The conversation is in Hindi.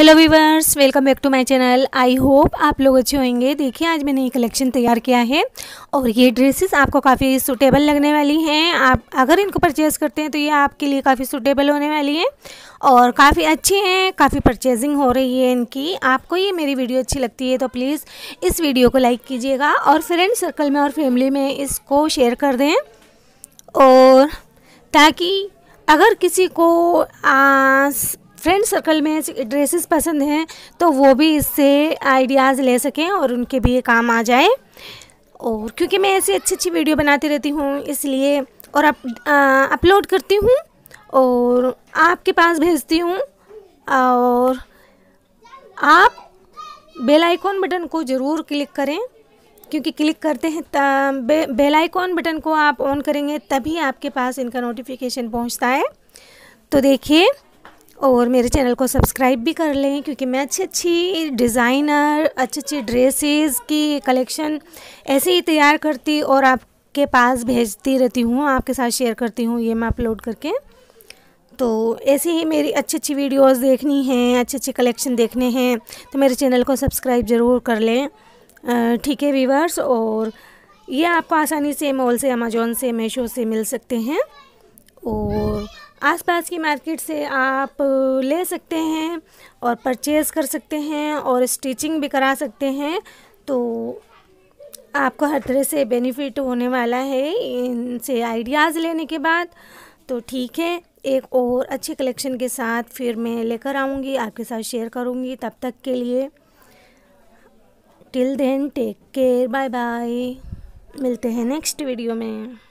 hello viewers welcome back to my channel I hope आप लोग अच्छे होंगे देखिए आज मैंने ये कलेक्शन तैयार किया है और ये ड्रेसेस आपको काफ़ी सूटेबल लगने वाली हैं आप अगर इनको परचेज़ करते हैं तो ये आपके लिए काफ़ी सूटेबल होने वाली है और काफ़ी अच्छे हैं काफ़ी परचेजिंग हो रही है इनकी आपको ये मेरी वीडियो अच्छी लगती है तो प्लीज़ इस वीडियो को लाइक कीजिएगा और फ्रेंड सर्कल में और फैमिली में इसको शेयर कर दें और ताकि अगर किसी को आ फ्रेंड सर्कल में ड्रेसेस पसंद हैं तो वो भी इससे आइडियाज़ ले सकें और उनके भी काम आ जाए और क्योंकि मैं ऐसी अच्छी अच्छी वीडियो बनाती रहती हूँ इसलिए और अप अपलोड करती हूँ और आपके पास भेजती हूँ और आप बेल आइकॉन बटन को ज़रूर क्लिक करें क्योंकि क्लिक करते हैं बे, बेल आइकॉन बटन को आप ऑन करेंगे तभी आपके पास इनका नोटिफिकेशन पहुँचता है तो देखिए और मेरे चैनल को सब्सक्राइब भी कर लें क्योंकि मैं अच्छी अच्छी डिज़ाइनर अच्छी अच्छी ड्रेसेस की कलेक्शन ऐसे ही तैयार करती और आपके पास भेजती रहती हूँ आपके साथ शेयर करती हूँ ये मैं अपलोड करके तो ऐसे ही मेरी अच्छी अच्छी वीडियोस देखनी हैं अच्छे अच्छे कलेक्शन देखने हैं तो मेरे चैनल को सब्सक्राइब ज़रूर कर लें ठीक है वीवर्स और ये आपको आसानी से मॉल से अमेजोन से मेशो से मिल सकते हैं और आसपास की मार्केट से आप ले सकते हैं और परचेज़ कर सकते हैं और स्टिचिंग भी करा सकते हैं तो आपको हर तरह से बेनिफिट होने वाला है इनसे आइडियाज़ लेने के बाद तो ठीक है एक और अच्छे कलेक्शन के साथ फिर मैं लेकर आऊँगी आपके साथ शेयर करूँगी तब तक के लिए till then take care bye bye मिलते हैं नेक्स्ट वीडियो में